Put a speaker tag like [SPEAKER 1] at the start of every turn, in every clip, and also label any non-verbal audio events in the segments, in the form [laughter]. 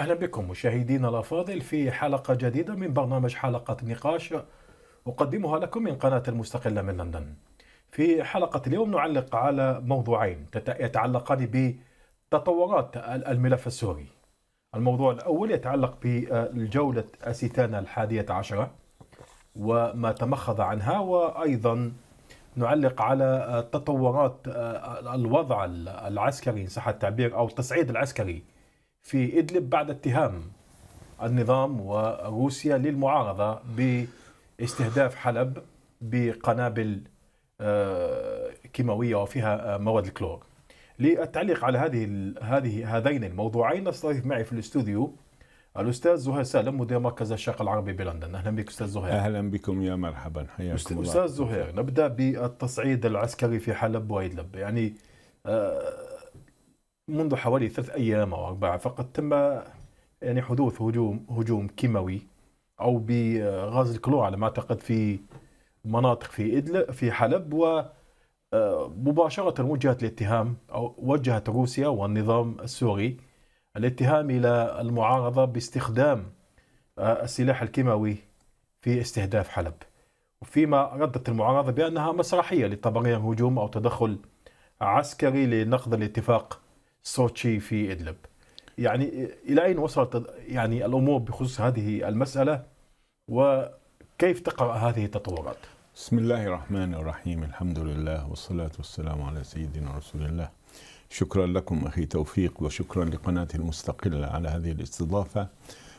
[SPEAKER 1] أهلا بكم مشاهدينا الأفاضل في حلقة جديدة من برنامج حلقة نقاش أقدمها لكم من قناة المستقلة من لندن في حلقة اليوم نعلق على موضوعين يتعلقان بتطورات الملف السوري الموضوع الأول يتعلق بجولة أسيتانا الحادية عشرة وما تمخض عنها وأيضا نعلق على تطورات الوضع العسكري إن صح التعبير أو التصعيد العسكري في إدلب بعد اتهام النظام وروسيا للمعارضة باستهداف حلب بقنابل آه، كيماوية وفيها آه، مواد الكلور للتعليق على هذه هذه هذين الموضوعين نستضيف معي في الاستوديو الاستاذ زهير سالم مدير مركز الشرق العربي
[SPEAKER 2] بلندن اهلا بك استاذ زهير اهلا بكم يا مرحبا حياكم الله استاذ زهير
[SPEAKER 1] نبدا بالتصعيد العسكري في حلب وادلب يعني آه منذ حوالي ثلاث أيام أو أربعة فقد تم يعني حدوث هجوم هجوم كيماوي أو بغاز الكلور على ما أعتقد في مناطق في إدلب في حلب و آه، مباشرة وجهت الاتهام أو وجهت روسيا والنظام السوري الاتهام إلى المعارضة باستخدام آه، السلاح الكيماوي في استهداف حلب وفيما ردت المعارضة بأنها مسرحية لتبرير هجوم أو تدخل عسكري لنقض الاتفاق سوتشي في إدلب يعني إلى أين وصلت يعني الأمور بخصوص هذه المسألة وكيف تقرأ هذه التطورات
[SPEAKER 2] بسم الله الرحمن الرحيم الحمد لله والصلاة والسلام على سيدنا رسول الله شكرا لكم أخي توفيق وشكرا لقناة المستقلة على هذه الاستضافة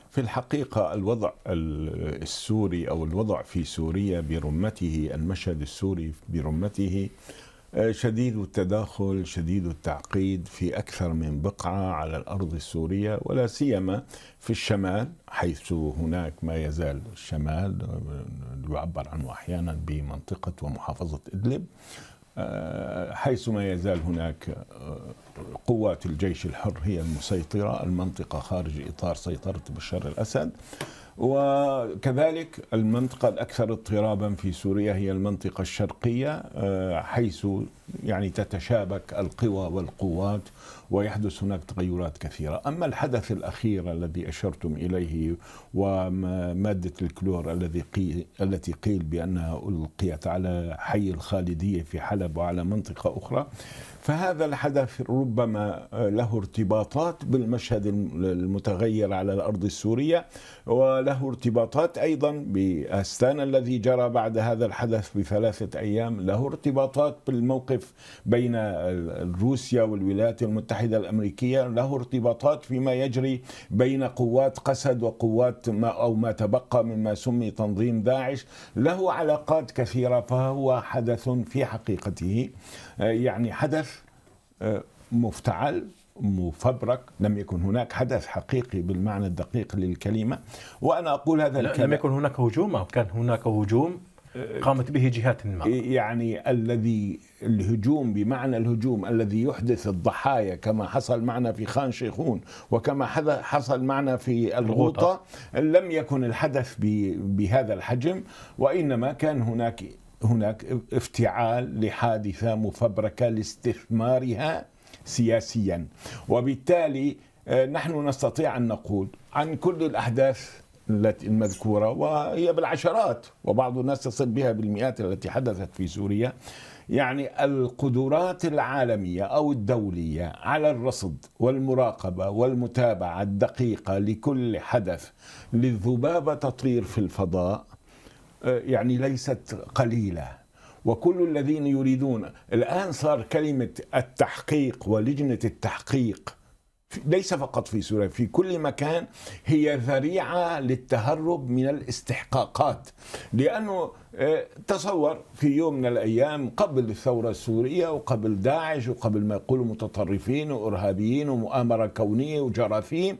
[SPEAKER 2] في الحقيقة الوضع السوري أو الوضع في سوريا برمته المشهد السوري برمته شديد التداخل شديد التعقيد في أكثر من بقعة على الأرض السورية ولا سيما في الشمال حيث هناك ما يزال الشمال يعبر عنه أحيانا بمنطقة ومحافظة إدلب آه، حيث ما يزال هناك آه، قوات الجيش الحر هي المسيطرة المنطقة خارج إطار سيطرة بشار الأسد وكذلك المنطقة الأكثر اضطرابا في سوريا هي المنطقة الشرقية آه، حيث يعني تتشابك القوى والقوات ويحدث هناك تغيرات كثيرة أما الحدث الأخير الذي أشرتم إليه ومادة الكلور الذي قيل التي قيل بأنها ألقيت على حي الخالدية في حلب وعلى منطقة أخرى فهذا الحدث ربما له ارتباطات بالمشهد المتغير على الأرض السورية وله ارتباطات أيضا بأستان الذي جرى بعد هذا الحدث بثلاثة أيام له ارتباطات بالموقف بين روسيا والولايات المتحدة المتحدة الأمريكية له ارتباطات فيما يجري بين قوات قسد وقوات ما أو ما تبقى مما سمي تنظيم داعش له علاقات كثيرة فهو حدث في حقيقته آه، يعني حدث آه، مفتعل مفبرك لم يكن هناك حدث حقيقي بالمعنى الدقيق للكلمة وأنا أقول هذا الكلام لم يكن هناك هجوم أو كان هناك هجوم آه، قامت به جهات ما يعني الذي الهجوم بمعنى الهجوم الذي يحدث الضحايا كما حصل معنا في خان شيخون وكما حصل معنا في الغوطة لم يكن الحدث بهذا الحجم وإنما كان هناك هناك افتعال لحادثة مفبركة لاستثمارها سياسيا وبالتالي آه، نحن نستطيع أن نقول عن كل الأحداث التي المذكورة وهي بالعشرات وبعض الناس تصل بها بالمئات التي حدثت في سوريا يعني القدرات العالمية أو الدولية على الرصد والمراقبة والمتابعة الدقيقة لكل حدث للذبابة تطير في الفضاء آه، يعني ليست قليله وكل الذين يريدون الآن صار كلمة التحقيق ولجنة التحقيق ليس فقط في سوريا في كل مكان هي ذريعة للتهرب من الاستحقاقات لأنه آه، تصور في يوم من الأيام قبل الثورة السورية وقبل داعش وقبل ما يقولوا متطرفين وإرهابيين ومؤامرة كونية وجراثيم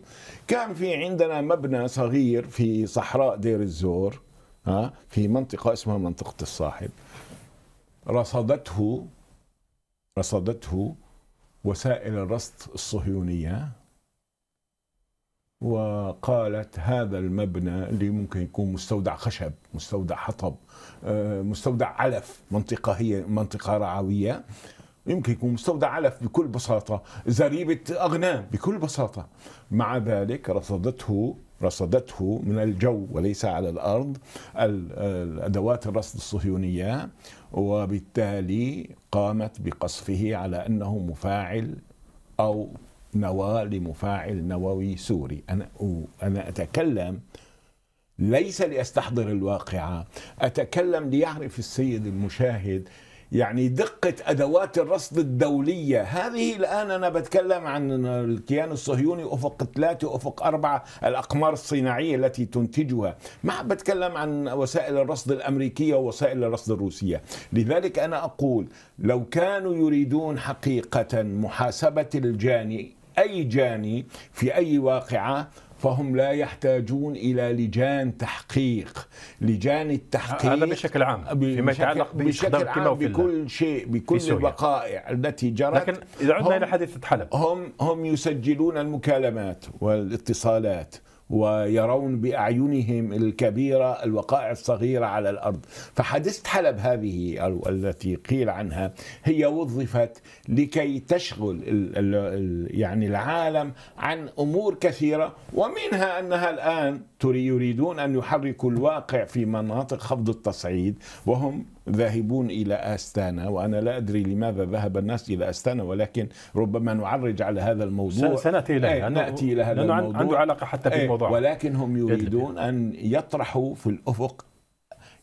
[SPEAKER 2] كان في عندنا مبنى صغير في صحراء دير الزور آه، في منطقة اسمها منطقة الصاحب رصدته رصدته وسائل الرصد الصهيونية وقالت هذا المبنى اللي ممكن يكون مستودع خشب مستودع حطب آه، مستودع علف منطقة هي منطقة رعوية يمكن يكون مستودع علف بكل بساطة زريبة أغنام بكل بساطة مع ذلك رصدته رصدته من الجو وليس على الأرض أدوات الرصد الصهيونية وبالتالي قامت بقصفه على أنه مفاعل أو نواة لمفاعل نووي سوري أنا, أنا أتكلم ليس لأستحضر الواقعة أتكلم ليعرف السيد المشاهد يعني دقة أدوات الرصد الدولية هذه الآن أنا بتكلم عن الكيان الصهيوني أفق ثلاثة أفق أربعة الأقمار الصناعية التي تنتجها ما بتكلم عن وسائل الرصد الأمريكية ووسائل الرصد الروسية لذلك أنا أقول لو كانوا يريدون حقيقة محاسبة الجاني أي جاني في أي واقعة فهم لا يحتاجون الى لجان تحقيق لجان التحقيق هذا بشكل عام فيما يتعلق بشكل عام بكل شيء بكل الوقائع التي جرت لكن اذا عدنا الى حادثه حلب هم هم يسجلون المكالمات والاتصالات ويرون باعينهم الكبيره الوقائع الصغيره على الارض، فحادثه حلب هذه التي قيل عنها هي وظفت لكي تشغل يعني العالم عن امور كثيره ومنها انها الان يريدون ان يحركوا الواقع في مناطق خفض التصعيد وهم ذاهبون إلى أستانا وأنا لا أدري لماذا ذهب الناس إلى أستانا ولكن ربما نعرج على هذا الموضوع سنأتي إليه إيه، نأتي إلى هذا الموضوع عنده علاقة حتى إيه، الموضوع ولكن هم يريدون يعني. أن يطرحوا في الأفق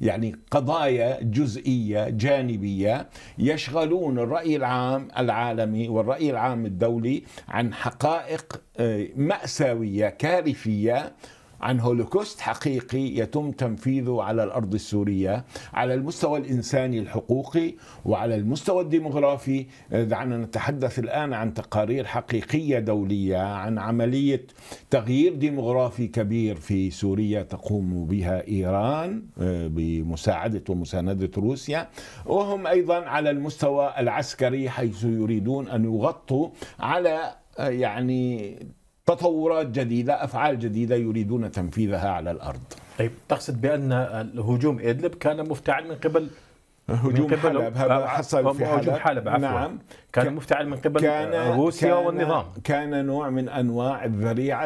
[SPEAKER 2] يعني قضايا جزئية جانبية يشغلون الرأي العام العالمي والرأي العام الدولي عن حقائق آه، مأساوية كارثية عن هولوكوست حقيقي يتم تنفيذه على الارض السوريه على المستوى الانساني الحقوقي وعلى المستوى الديموغرافي دعنا نتحدث الان عن تقارير حقيقيه دوليه عن عمليه تغيير ديموغرافي كبير في سوريا تقوم بها ايران آه، بمساعده ومسانده روسيا وهم ايضا على المستوى العسكري حيث يريدون ان يغطوا على آه، يعني تطورات جديدة أفعال جديدة يريدون تنفيذها على الأرض طيب تقصد بأن الهجوم إدلب كان مفتعل من قبل هجوم من قبل حلب هذا آه، حصل في حلب, حلب عفوا نعم
[SPEAKER 1] كان مفتعل من قبل كان آه، روسيا كان والنظام
[SPEAKER 2] كان نوع من انواع الذريعه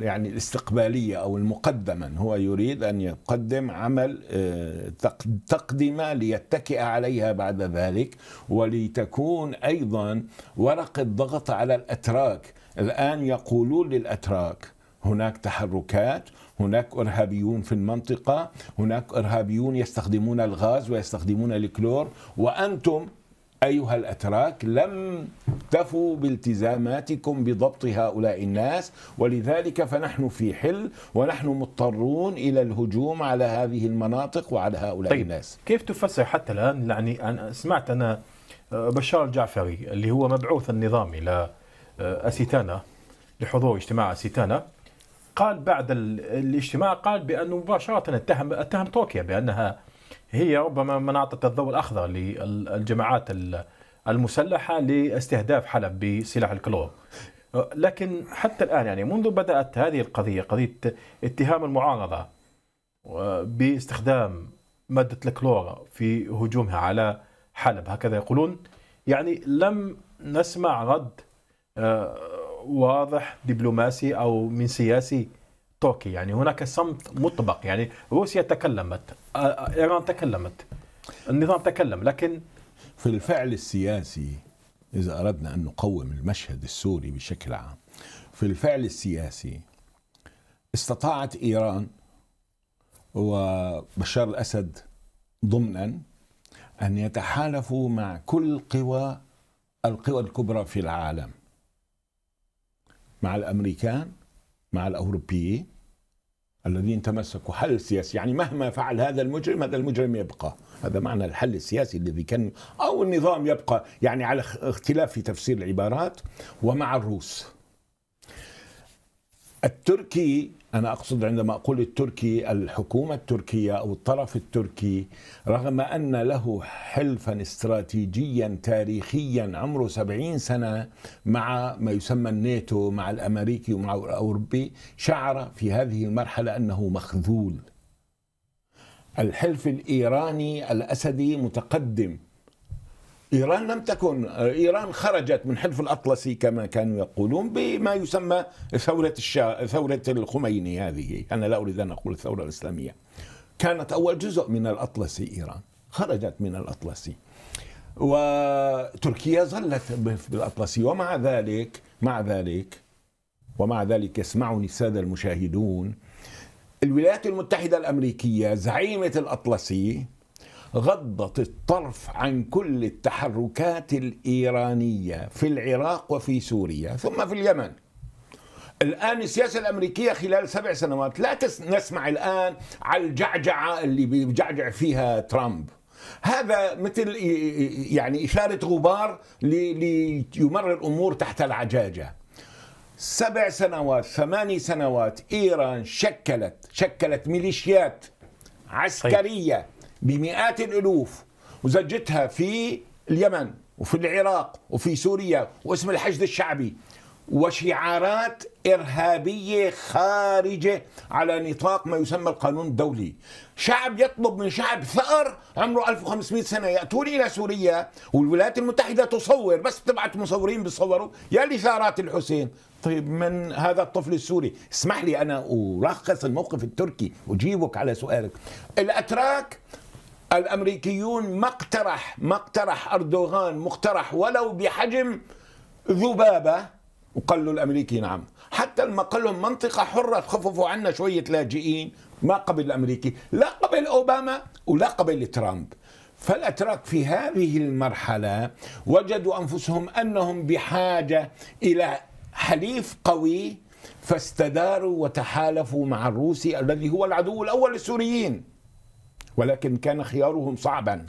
[SPEAKER 2] يعني الاستقباليه او المقدما هو يريد ان يقدم عمل آه، تقدمه ليتكئ عليها بعد ذلك ولتكون ايضا ورقه ضغط على الاتراك الآن يقولون للأتراك هناك تحركات هناك إرهابيون في المنطقة هناك إرهابيون يستخدمون الغاز ويستخدمون الكلور وأنتم أيها الأتراك لم تفوا بالتزاماتكم بضبط هؤلاء الناس ولذلك فنحن في حل ونحن مضطرون إلى الهجوم على هذه المناطق وعلى هؤلاء طيب الناس
[SPEAKER 1] كيف تفسر حتى الآن يعني أنا سمعت أنا آه، بشار الجعفري اللي هو مبعوث النظام إلى أسيتانا لحضور اجتماع أسيتانا قال بعد الاجتماع قال بأنه مباشرة اتهم اتهم تركيا بأنها هي ربما من أعطت الضوء الأخضر للجماعات المسلحة لاستهداف حلب بسلاح الكلور لكن حتى الآن يعني منذ بدأت هذه القضية قضية اتهام المعارضة باستخدام مادة الكلور في هجومها على حلب هكذا يقولون يعني لم نسمع رد آه، واضح دبلوماسي او من سياسي تركي يعني هناك صمت مطبق يعني روسيا تكلمت آه، آه، ايران تكلمت النظام تكلم لكن
[SPEAKER 2] في الفعل السياسي اذا اردنا ان نقوم المشهد السوري بشكل عام في الفعل السياسي استطاعت ايران وبشار الاسد ضمنا ان يتحالفوا مع كل قوى القوى الكبرى في العالم مع الامريكان مع الاوروبيين الذين تمسكوا حل سياسي يعني مهما فعل هذا المجرم هذا المجرم يبقى هذا معنى الحل السياسي الذي كان او النظام يبقى يعني على اختلاف في تفسير العبارات ومع الروس التركي أنا أقصد عندما أقول التركي الحكومة التركية أو الطرف التركي رغم أن له حلفا استراتيجيا تاريخيا عمره سبعين سنة مع ما يسمى الناتو مع الأمريكي ومع الأوروبي شعر في هذه المرحلة أنه مخذول الحلف الإيراني الأسدي متقدم إيران لم تكن آه، إيران خرجت من حلف الأطلسي كما كانوا يقولون بما يسمى ثورة الشا... ثورة الخميني هذه أنا لا أريد أن أقول الثورة الإسلامية كانت أول جزء من الأطلسي إيران خرجت من الأطلسي وتركيا ظلت بالأطلسي ومع ذلك مع ذلك ومع ذلك يسمعني السادة المشاهدون الولايات المتحدة الأمريكية زعيمة الأطلسي غضت الطرف عن كل التحركات الإيرانية في العراق وفي سوريا ثم في اليمن الآن السياسة الأمريكية خلال سبع سنوات لا تس... نسمع الآن على الجعجعة اللي بيجعجع فيها ترامب هذا مثل يعني إشارة غبار ليمر الأمور تحت العجاجة سبع سنوات ثماني سنوات إيران شكلت شكلت ميليشيات طيب. عسكرية طيب. بمئات الالوف وزجتها في اليمن وفي العراق وفي سوريا واسم الحشد الشعبي وشعارات إرهابية خارجة على نطاق ما يسمى القانون الدولي شعب يطلب من شعب ثأر عمره 1500 سنة يأتون إلى سوريا والولايات المتحدة تصور بس تبعت مصورين بيصوروا يا لثارات الحسين طيب من هذا الطفل السوري اسمح لي أنا ألخص الموقف التركي أجيبك على سؤالك الأتراك الامريكيون ما اقترح ما اقترح اردوغان مقترح ولو بحجم ذبابه وقال له الامريكي نعم حتى لما قال لهم منطقه حره خففوا عنا شويه لاجئين ما قبل الامريكي لا قبل اوباما ولا قبل ترامب فالاتراك في هذه المرحله وجدوا انفسهم انهم بحاجه الى حليف قوي فاستداروا وتحالفوا مع الروسي الذي هو العدو الاول للسوريين ولكن كان خيارهم صعبا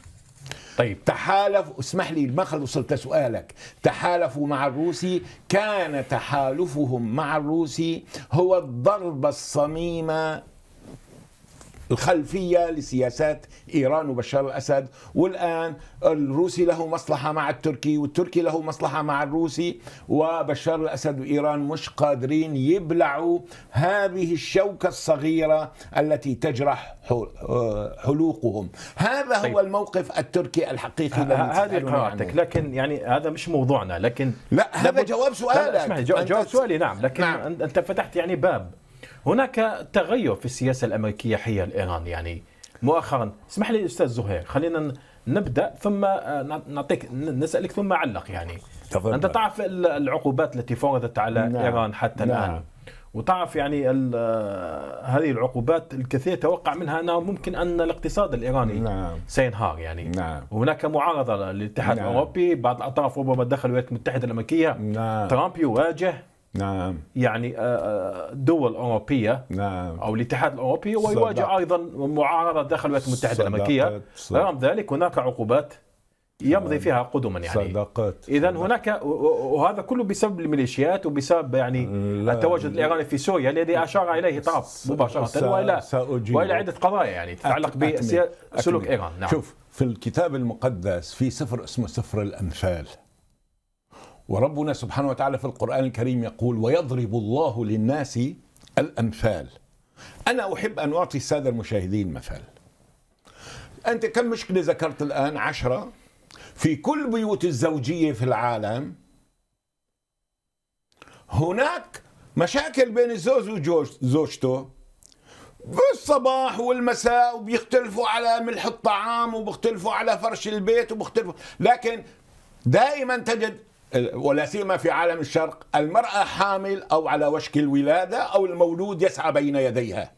[SPEAKER 2] طيب تحالف اسمح لي ما خلصت سؤالك تحالفوا مع الروسي كان تحالفهم مع الروسي هو الضربة الصميمة الخلفية لسياسات إيران وبشار الأسد والآن الروسي له مصلحة مع التركي والتركي له مصلحة مع الروسي وبشار الأسد وإيران مش قادرين يبلعوا هذه الشوكة الصغيرة التي تجرح آه، حلوقهم هذا طيب. هو الموقف التركي الحقيقي هذه قناعتك
[SPEAKER 1] لكن يعني
[SPEAKER 2] هذا مش موضوعنا لكن لا هذا جواب سؤالك
[SPEAKER 1] جواب سؤالي نعم لكن نعم. انت فتحت يعني باب هناك تغير في السياسه الامريكيه حيال ايران يعني مؤخرا اسمح لي استاذ زهير خلينا نبدا ثم آه، نعطيك نسالك ثم علق يعني تفضل. انت تعرف العقوبات التي فرضت على نعم. ايران حتى نعم. الان وتعرف يعني آه، هذه العقوبات الكثير توقع منها انه ممكن ان الاقتصاد الايراني نعم. سينهار يعني نعم. هناك معارضه للاتحاد نعم. الاوروبي بعض الاطراف ربما دخل الولايات المتحده الامريكيه نعم. ترامب يواجه نعم يعني آه، آه، دول اوروبيه نعم او الاتحاد الاوروبي ويواجه ايضا معارضه داخل الولايات المتحده الامريكيه رغم ذلك هناك عقوبات يمضي فيها قدما يعني صدقت اذا هناك وهذا كله بسبب الميليشيات
[SPEAKER 2] وبسبب يعني التواجد الايراني
[SPEAKER 1] في سوريا الذي اشار اليه طرف مباشره والى والى عده قضايا يعني تتعلق بسلوك ايران نعم شوف
[SPEAKER 2] في الكتاب المقدس في سفر اسمه سفر الامثال وربنا سبحانه وتعالى في القرآن الكريم يقول ويضرب الله للناس الأمثال أنا أحب أن أعطي السادة المشاهدين مثال أنت كم مشكلة ذكرت الآن عشرة في كل بيوت الزوجية في العالم هناك مشاكل بين الزوج وزوجته بالصباح والمساء وبيختلفوا على ملح الطعام وبيختلفوا على فرش البيت وبيختلفوا لكن دائما تجد ولا سيما في عالم الشرق المرأة حامل أو على وشك الولادة أو المولود يسعى بين يديها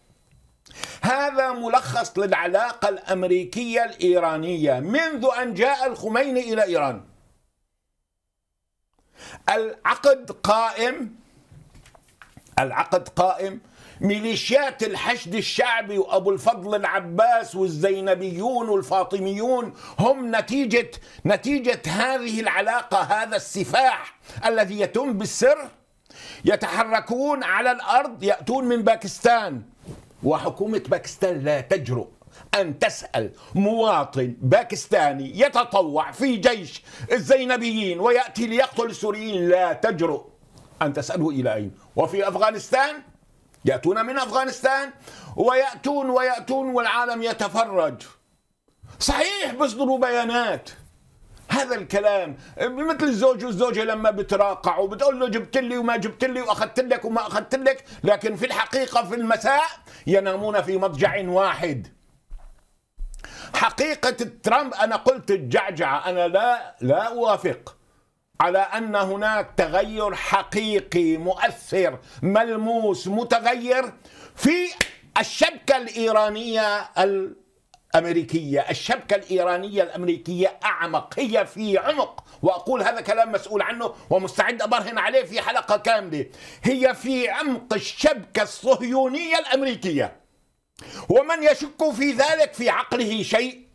[SPEAKER 2] هذا ملخص للعلاقة الأمريكية الإيرانية منذ أن جاء الخميني إلى إيران العقد قائم العقد قائم ميليشيات الحشد الشعبي وابو الفضل العباس والزينبيون والفاطميون هم نتيجه نتيجه هذه العلاقه هذا السفاح الذي يتم بالسر يتحركون على الارض ياتون من باكستان وحكومه باكستان لا تجرؤ أن تسأل مواطن باكستاني يتطوع في جيش الزينبيين ويأتي ليقتل السوريين لا تجرؤ أن تسأله إلى أين وفي أفغانستان يأتون من أفغانستان ويأتون ويأتون والعالم يتفرج صحيح بيصدروا بيانات هذا الكلام مثل الزوج والزوجة لما بتراقعوا بتقول له جبت لي وما جبت لي وأخذت لك وما أخذت لك لكن في الحقيقة في المساء ينامون في مضجع واحد حقيقة ترامب أنا قلت الجعجعة أنا لا لا أوافق على ان هناك تغير حقيقي مؤثر ملموس متغير في الشبكه الايرانيه الامريكيه، الشبكه الايرانيه الامريكيه اعمق هي في عمق واقول هذا كلام مسؤول عنه ومستعد ابرهن عليه في حلقه كامله، هي في عمق الشبكه الصهيونيه الامريكيه. ومن يشك في ذلك في عقله شيء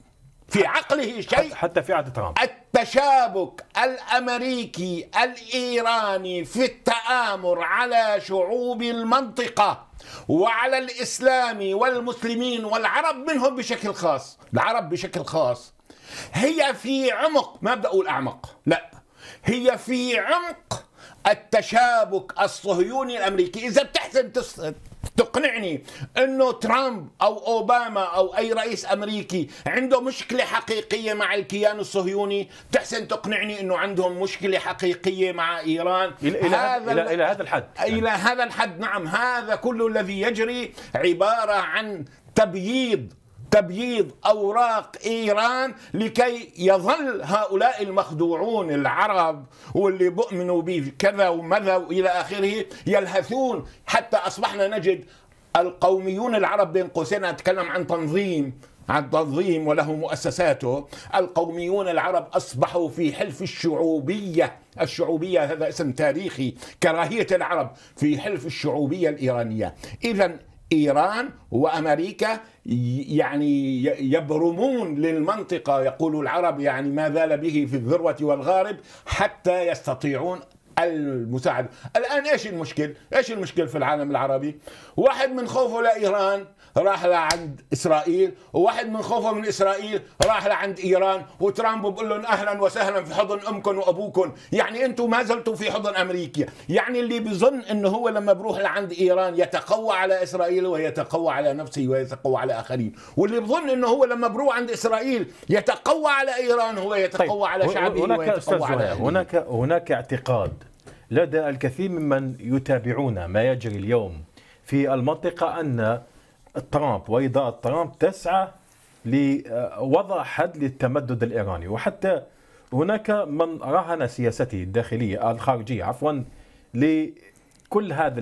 [SPEAKER 2] في عقله شيء حتى في عهد ترامب التشابك الامريكي الايراني في التامر على شعوب المنطقه وعلى الاسلام والمسلمين والعرب منهم بشكل خاص العرب بشكل خاص هي في عمق ما بدي اقول اعمق لا هي في عمق التشابك الصهيوني الامريكي اذا بتحسن تقنعني انه ترامب او اوباما او اي رئيس امريكي عنده مشكله حقيقيه مع الكيان الصهيوني تحسن تقنعني انه عندهم مشكله حقيقيه مع ايران الى هذا الى, الى هذا الحد الى يعني. هذا الحد نعم هذا كل الذي يجري عباره عن تبييض تبييض اوراق ايران لكي يظل هؤلاء المخدوعون العرب واللي بؤمنوا بكذا وماذا والى اخره يلهثون حتى اصبحنا نجد القوميون العرب بين قوسين اتكلم عن تنظيم عن تنظيم وله مؤسساته القوميون العرب أصبحوا في حلف الشعوبية الشعوبية هذا اسم تاريخي كراهية العرب في حلف الشعوبية الإيرانية إذا ايران وامريكا يعني يبرمون للمنطقه يقول العرب يعني ما زال به في الذروه والغارب حتى يستطيعون المساعدة الآن إيش المشكل إيش المشكل في العالم العربي واحد من خوفه لإيران راح لعند إسرائيل وواحد من خوفه من إسرائيل راح لعند إيران وترامب بقول لهم أهلا وسهلا في حضن أمكم وأبوكم يعني أنتم ما زلتوا في حضن أمريكا يعني اللي بظن أنه هو لما بروح لعند إيران يتقوى على إسرائيل ويتقوى على نفسه ويتقوى على آخرين واللي بظن أنه هو لما بروح عند إسرائيل يتقوى على إيران هو يتقوى طيب. على شعبه هناك ويتقوى على هناك
[SPEAKER 1] هناك اعتقاد لدى الكثير ممن يتابعون ما يجري اليوم في المنطقة أن ترامب وإدارة ترامب تسعى لوضع حد للتمدد الإيراني وحتى هناك من رهن سياسته الداخلية الخارجية عفوا لكل هذا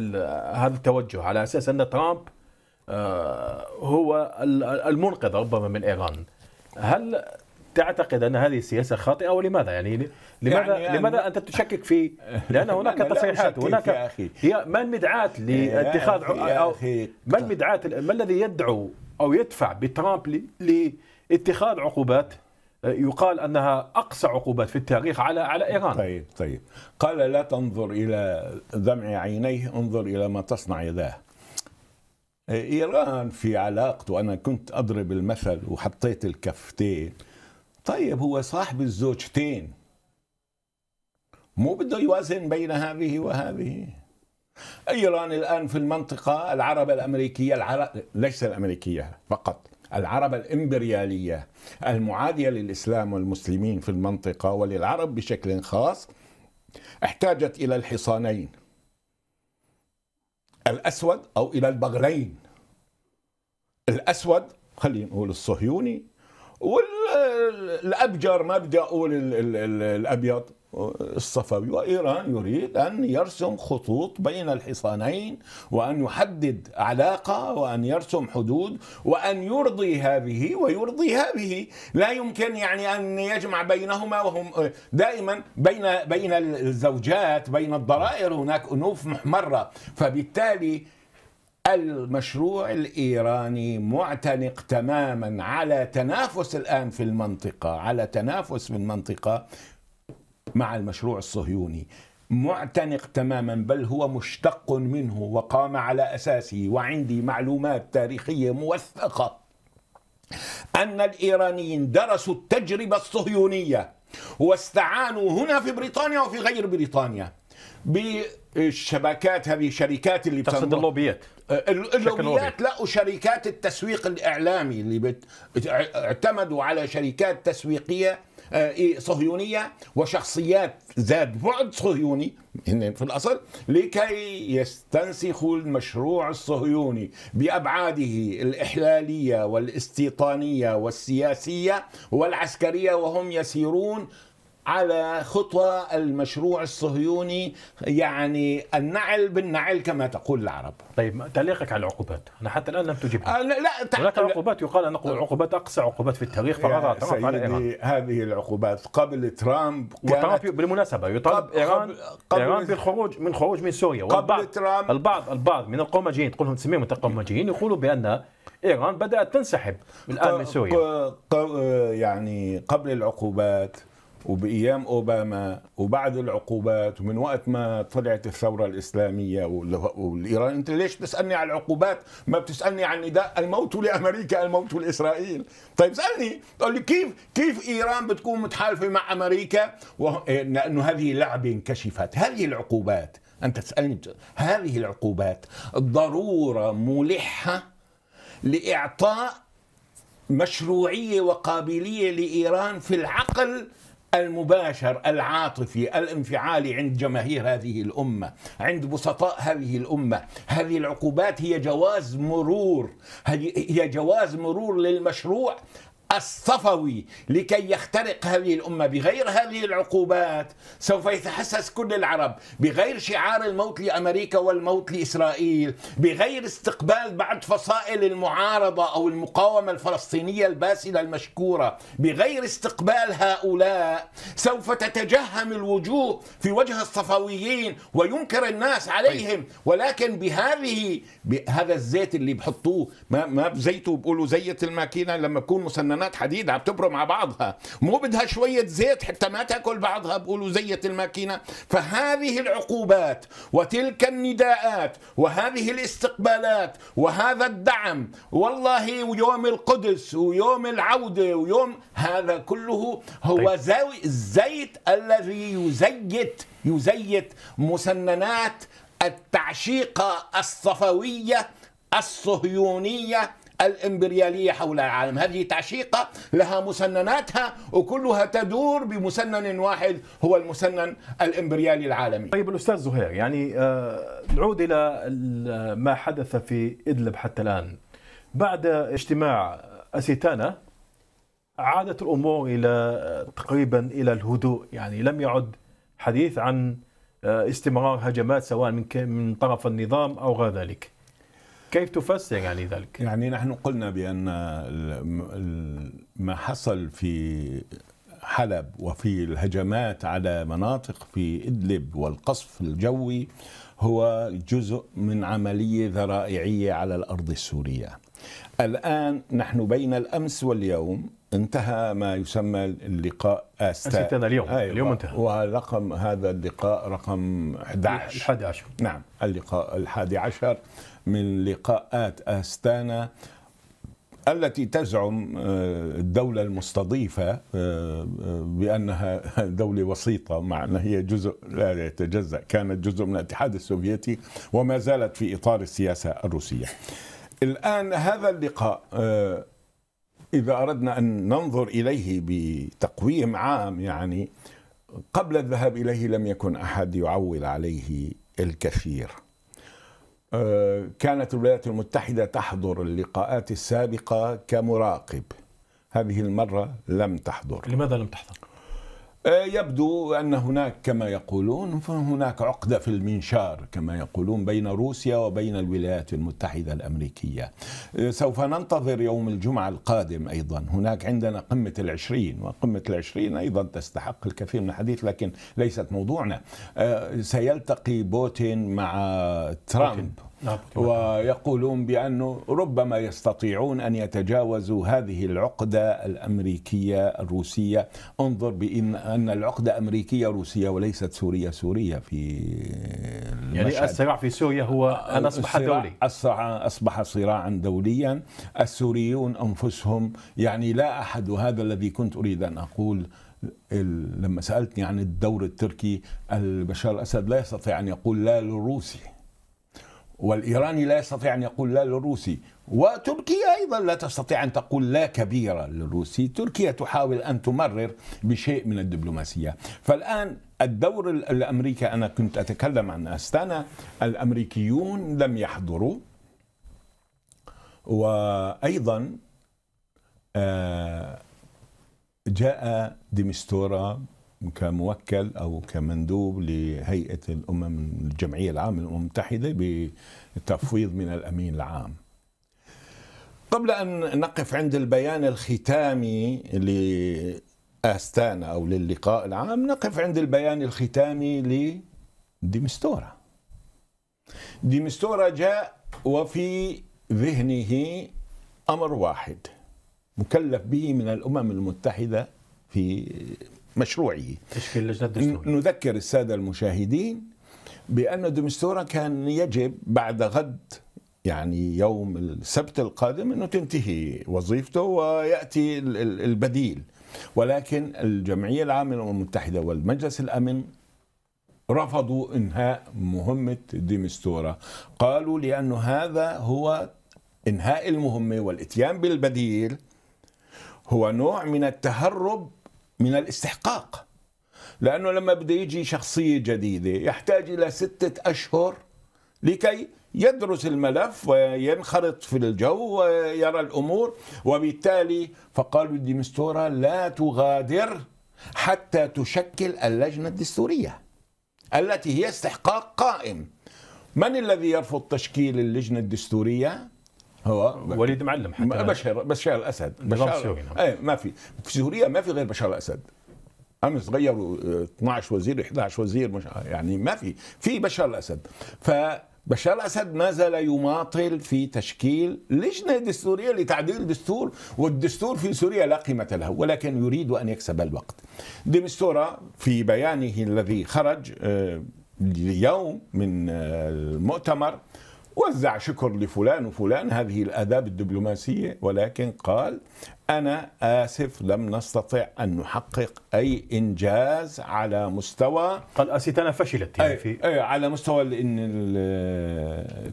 [SPEAKER 1] هذا التوجه على أساس أن ترامب آه، هو المنقذ ربما من إيران هل تعتقد ان هذه السياسه خاطئه ولماذا يعني لماذا يعني لماذا انت تشكك في [laughs] لان هناك تصريحات هناك هي ما المدعاه لاتخاذ او ما المدعاه ما الذي يدعو او يدفع بترامب لاتخاذ عقوبات آه، يقال انها
[SPEAKER 2] اقصى عقوبات في التاريخ على على ايران طيب طيب قال لا تنظر الى دمع عينيه انظر الى ما تصنع يداه آه، ايران في علاقته انا كنت اضرب المثل وحطيت الكفتين طيب هو صاحب الزوجتين مو بده يوازن بين هذه وهذه ايران الان في المنطقه العرب الامريكيه العرب ليس الامريكيه فقط العرب الامبرياليه المعاديه للاسلام والمسلمين في المنطقه وللعرب بشكل خاص احتاجت الى الحصانين الاسود او الى البغلين الاسود خلينا نقول الصهيوني والابجر اقول الابيض الصفوي وايران يريد ان يرسم خطوط بين الحصانين وان يحدد علاقه وان يرسم حدود وان يرضي هذه ويرضي هذه لا يمكن يعني ان يجمع بينهما وهم دائما بين بين الزوجات بين الضرائر هناك انوف محمره فبالتالي المشروع الايراني معتنق تماما على تنافس الان في المنطقه على تنافس في المنطقه مع المشروع الصهيوني معتنق تماما بل هو مشتق منه وقام على اساسه وعندي معلومات تاريخيه موثقه ان الايرانيين درسوا التجربه الصهيونيه واستعانوا هنا في بريطانيا وفي غير بريطانيا بالشبكات هذه الشركات اللي تقصد اللوبيات اللوبيات لقوا شركات التسويق الاعلامي اللي بت... اعتمدوا على شركات تسويقيه آه، إيه، صهيونيه وشخصيات ذات بعد صهيوني في الاصل لكي يستنسخوا المشروع الصهيوني بابعاده الاحلاليه والاستيطانيه والسياسيه والعسكريه وهم يسيرون على خطى المشروع الصهيوني يعني النعل بالنعل كما تقول العرب طيب تعليقك على العقوبات انا حتى الان لم تجب أه، لا, لا تع...
[SPEAKER 1] هناك العقوبات يقال ان العقوبات اقصى عقوبات
[SPEAKER 2] في التاريخ فقط ترامب على ايران هذه العقوبات قبل ترامب كانت
[SPEAKER 1] بالمناسبه
[SPEAKER 2] يطالب قبل ايران قبل ايران بالخروج من خروج من سوريا
[SPEAKER 1] قبل ترامب البعض البعض من القومجيين تقول لهم تسميهم القومجيين يقولوا بان ايران بدات تنسحب الان من سوريا
[SPEAKER 2] يعني قبل العقوبات وبايام اوباما وبعد العقوبات ومن وقت ما طلعت الثوره الاسلاميه والايران انت ليش بتسالني عن العقوبات ما بتسالني عن نداء الموت لامريكا الموت لاسرائيل طيب اسالني تقول لي كيف كيف ايران بتكون متحالفه مع امريكا إيه، لانه هذه لعبه انكشفت هذه العقوبات انت تسالني هذه العقوبات ضروره ملحه لاعطاء مشروعيه وقابليه لايران في العقل المباشر العاطفي الانفعالي عند جماهير هذه الامه عند بسطاء هذه الامه هذه العقوبات هي جواز مرور هي جواز مرور للمشروع الصفوي لكي يخترق هذه الأمة بغير هذه العقوبات سوف يتحسس كل العرب بغير شعار الموت لأمريكا والموت لإسرائيل بغير استقبال بعض فصائل المعارضة أو المقاومة الفلسطينية الباسلة المشكورة بغير استقبال هؤلاء سوف تتجهم الوجوه في وجه الصفويين وينكر الناس عليهم طيب. ولكن بهذه بهذا الزيت اللي بحطوه ما ما بزيته بقولوا زيت الماكينة لما بكون مسنن قنانات حديد هتبرم مع بعضها مو بدها شويه زيت حتى ما تاكل بعضها بقولوا زيت الماكينه فهذه العقوبات وتلك النداءات وهذه الاستقبالات وهذا الدعم والله ويوم القدس ويوم العوده ويوم هذا كله هو طيب. الزيت الذي يزيت يزيت مسننات التعشيقه الصفويه الصهيونيه الإمبريالية حول العالم هذه تعشيقة لها مسنناتها وكلها تدور بمسنن واحد هو المسنن الإمبريالي العالمي
[SPEAKER 1] طيب الأستاذ زهير يعني آه، نعود إلى ما حدث في إدلب حتى الآن بعد اجتماع أسيتانا عادت الأمور إلى آه، تقريبا إلى الهدوء يعني لم يعد حديث عن آه، استمرار هجمات سواء من من طرف النظام او غير ذلك. كيف تفسر يعني ذلك؟
[SPEAKER 2] يعني نحن قلنا بأن ما حصل في حلب وفي الهجمات على مناطق في إدلب والقصف الجوي هو جزء من عملية ذرائعية على الأرض السورية الآن نحن بين الأمس واليوم انتهى ما يسمى اللقاء أستا أنت اليوم أيوة. اليوم انتهى ورقم هذا اللقاء رقم 11 الحادي عشر نعم اللقاء الحادي عشر من لقاءات أستانا التي تزعم آه، الدولة المستضيفة آه، آه، بأنها [laughs] دولة وسيطة مع أن هي جزء لا يتجزأ كانت جزء من الاتحاد السوفيتي وما زالت في إطار السياسة الروسية الآن هذا اللقاء آه، إذا أردنا أن ننظر إليه بتقويم عام يعني قبل الذهاب إليه لم يكن أحد يعول عليه الكثير آه، كانت الولايات المتحدة تحضر اللقاءات السابقة كمراقب هذه المرة لم تحضر لماذا لم تحضر؟ آه، يبدو أن هناك كما يقولون هناك عقدة في المنشار كما يقولون بين روسيا وبين الولايات المتحدة الأمريكية آه، سوف ننتظر يوم الجمعة القادم أيضا هناك عندنا قمة العشرين وقمة العشرين أيضا تستحق الكثير من الحديث لكن ليست موضوعنا آه، سيلتقي بوتين مع ترامب نعم، ويقولون بأنه ربما يستطيعون أن يتجاوزوا هذه العقدة الأمريكية الروسية انظر بأن أن العقدة أمريكية روسية وليست سورية سورية في يعني
[SPEAKER 1] الصراع في سوريا هو
[SPEAKER 2] أن أصبح دولي أصبح صراعا دوليا السوريون أنفسهم يعني لا أحد وهذا الذي كنت أريد أن أقول لما سألتني عن الدور التركي بشار الأسد لا يستطيع أن يقول لا للروسي والإيراني لا يستطيع أن يقول لا للروسي وتركيا أيضا لا تستطيع أن تقول لا كبيرة للروسي تركيا تحاول أن تمرر بشيء من الدبلوماسية فالآن الدور الأمريكي أنا كنت أتكلم عن أستانا الأمريكيون لم يحضروا وأيضا آه، جاء ديمستورا كموكل او كمندوب لهيئه الامم الجمعيه العامه للامم المتحده بتفويض من الامين العام. قبل ان نقف عند البيان الختامي لاستانا او للقاء العام نقف عند البيان الختامي لديمستورا. ديمستورا جاء وفي ذهنه امر واحد مكلف به من الامم المتحده في مشروعه تشكيل لجنه دستوريه نذكر السادة المشاهدين بأن الدستور كان يجب بعد غد يعني يوم السبت القادم أنه تنتهي وظيفته ويأتي البديل ولكن الجمعية العامة للأمم المتحدة والمجلس الأمن رفضوا إنهاء مهمة ديمستورا قالوا لأن هذا هو إنهاء المهمة والإتيان بالبديل هو نوع من التهرب من الاستحقاق لأنه لما بده يجي شخصية جديدة يحتاج إلى ستة أشهر لكي يدرس الملف وينخرط في الجو ويرى الأمور وبالتالي فقالوا الدمستورة لا تغادر حتى تشكل اللجنة الدستورية التي هي استحقاق قائم من الذي يرفض تشكيل اللجنة الدستورية؟ هو وليد معلم حتى بشار بشار الاسد بشار نعم. اي ما في في سوريا ما في غير بشار الاسد امس غيروا 12 آه، وزير 11 وزير مش يعني ما في في بشار الاسد ف بشار الاسد ما زال يماطل في تشكيل لجنه دستوريه لتعديل الدستور والدستور في سوريا لا قيمه له ولكن يريد ان يكسب الوقت. ديمستورا في بيانه الذي خرج آه، اليوم من آه، المؤتمر وزع شكر لفلان وفلان هذه الآداب الدبلوماسية ولكن قال أنا آسف لم نستطع أن نحقق أي إنجاز على مستوى قال آسيتنا فشلت يعني في أي على مستوى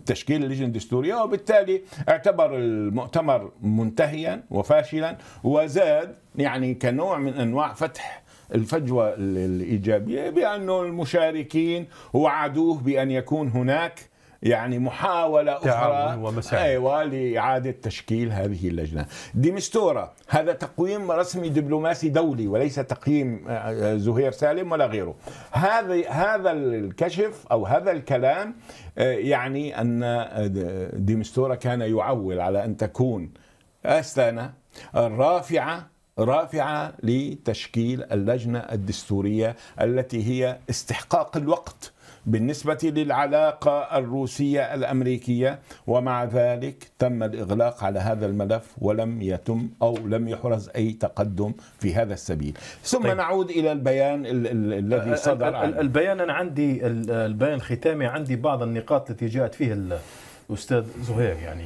[SPEAKER 2] تشكيل اللجنة الدستورية وبالتالي اعتبر المؤتمر منتهيا وفاشلا وزاد يعني كنوع من أنواع فتح الفجوة الإيجابية بأنه المشاركين وعدوه بأن يكون هناك يعني محاولة أخرى ومساعدة. أيوة لإعادة تشكيل هذه اللجنة ديمستورا هذا تقويم رسمي دبلوماسي دولي وليس تقييم آه، آه، زهير سالم ولا غيره هذا هذا الكشف أو هذا الكلام آه، يعني أن ديمستورا كان يعول على أن تكون أستانة الرافعة رافعة لتشكيل اللجنة الدستورية التي هي استحقاق الوقت بالنسبة للعلاقة الروسية الأمريكية ومع ذلك تم الإغلاق على هذا الملف ولم يتم أو لم يحرز أي تقدم في هذا السبيل ثم طيب. نعود إلى البيان الذي صدر ال ال البيان أنا عندي البيان الختامي عندي بعض النقاط
[SPEAKER 1] التي جاءت فيه الأستاذ زهير يعني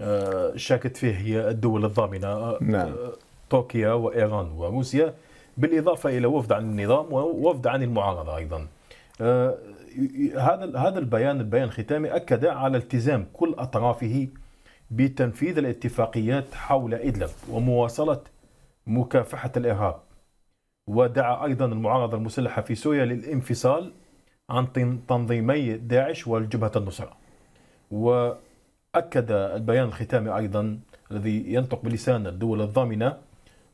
[SPEAKER 1] آه، شاكت فيه هي الدول الضامنة آه، نعم. آه، طوكيا وإيران وروسيا بالإضافة إلى وفد عن النظام ووفد عن المعارضة أيضا هذا هذا البيان البيان الختامي اكد على التزام كل اطرافه بتنفيذ الاتفاقيات حول ادلب ومواصله مكافحه الارهاب ودعا ايضا المعارضه المسلحه في سوريا للانفصال عن تنظيمي داعش والجبهه النصره واكد البيان الختامي ايضا الذي ينطق بلسان الدول الضامنه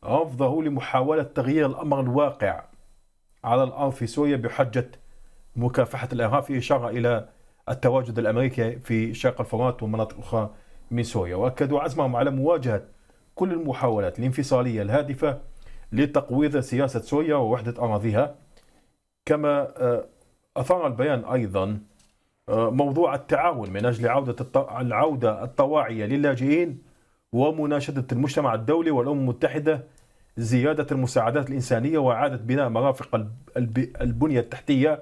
[SPEAKER 1] رفضه لمحاوله تغيير الامر الواقع على الارض في سوريا بحجه مكافحة الإرهاب في إشارة إلى التواجد الأمريكي في شرق الفرات ومناطق أخرى من سوريا وأكدوا عزمهم على مواجهة كل المحاولات الانفصالية الهادفة لتقويض سياسة سوريا ووحدة أراضيها كما آه، أثار البيان أيضا آه، موضوع التعاون من أجل عودة العودة الطواعية للاجئين ومناشدة المجتمع الدولي والأمم المتحدة زيادة المساعدات الإنسانية وإعادة بناء مرافق البنية التحتية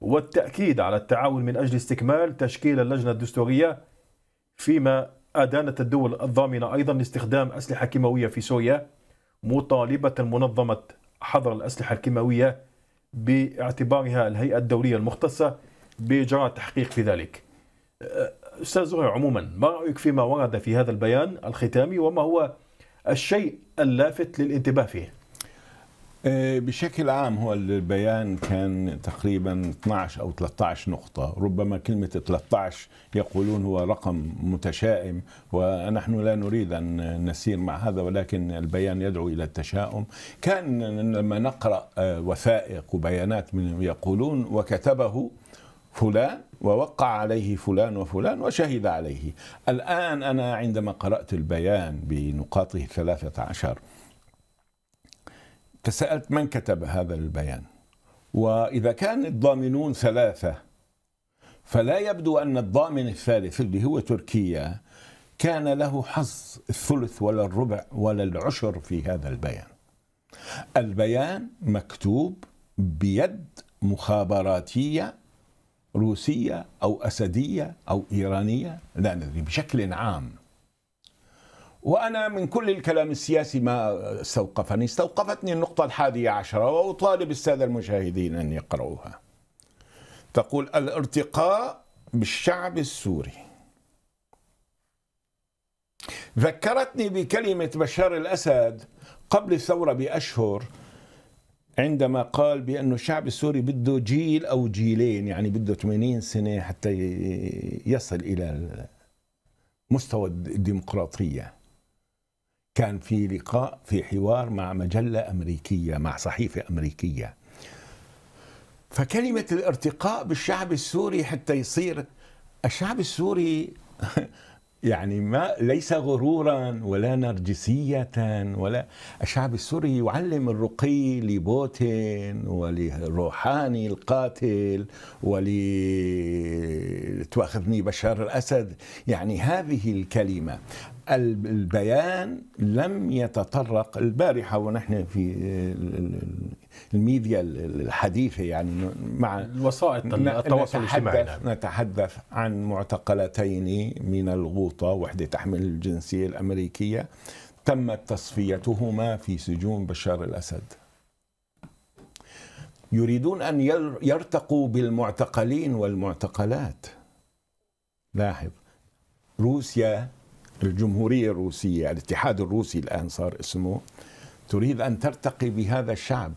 [SPEAKER 1] والتأكيد على التعاون من أجل استكمال تشكيل اللجنة الدستورية فيما أدانت الدول الضامنة أيضا لاستخدام أسلحة كيماوية في سوريا مطالبة منظمة حظر الأسلحة الكيماوية باعتبارها الهيئة الدولية المختصة بإجراء التحقيق في ذلك أستاذ زهير عموما ما رأيك فيما ورد في هذا البيان الختامي وما هو الشيء اللافت للانتباه فيه
[SPEAKER 2] آه، بشكل عام هو البيان كان تقريبا 12 او 13 نقطه ربما كلمه 13 يقولون هو رقم متشائم ونحن لا نريد ان نسير مع هذا ولكن البيان يدعو الى التشاؤم كان لما نقرا آه، وثائق وبيانات من يقولون وكتبه فلان ووقع عليه فلان وفلان وشهد عليه الآن أنا عندما قرأت البيان بنقاطه الثلاثة عشر تساءلت من كتب هذا البيان وإذا كان الضامنون ثلاثة فلا يبدو أن الضامن الثالث اللي هو تركيا كان له حظ الثلث ولا الربع ولا العشر في هذا البيان البيان مكتوب بيد مخابراتية روسية أو أسدية أو إيرانية لا ندري بشكل عام وأنا من كل الكلام السياسي ما استوقفني استوقفتني النقطة الحادية عشرة وأطالب السادة المشاهدين أن يقرؤوها تقول الارتقاء بالشعب السوري ذكرتني بكلمة بشار الأسد قبل الثورة بأشهر عندما قال بأن الشعب السوري بده جيل أو جيلين يعني بده 80 سنة حتى يصل إلى مستوى الديمقراطية كان في لقاء في حوار مع مجلة أمريكية مع صحيفة أمريكية فكلمة الارتقاء بالشعب السوري حتى يصير الشعب السوري [laughs] يعني ما ليس غرورا ولا نرجسية ولا الشعب السوري يعلم الرقي لبوتين ولروحاني القاتل ولتواخذني بشار الأسد يعني هذه الكلمة البيان لم يتطرق البارحة ونحن في الميديا الحديثة يعني مع الوسائط
[SPEAKER 1] التواصل الاجتماعي نعم.
[SPEAKER 2] نتحدث عن معتقلتين من الغوطة وحدة تحمل الجنسية الأمريكية تمت تصفيتهما في سجون بشار الأسد يريدون أن يرتقوا بالمعتقلين والمعتقلات لاحظ روسيا الجمهورية الروسية الاتحاد الروسي الآن صار اسمه تريد أن ترتقي بهذا الشعب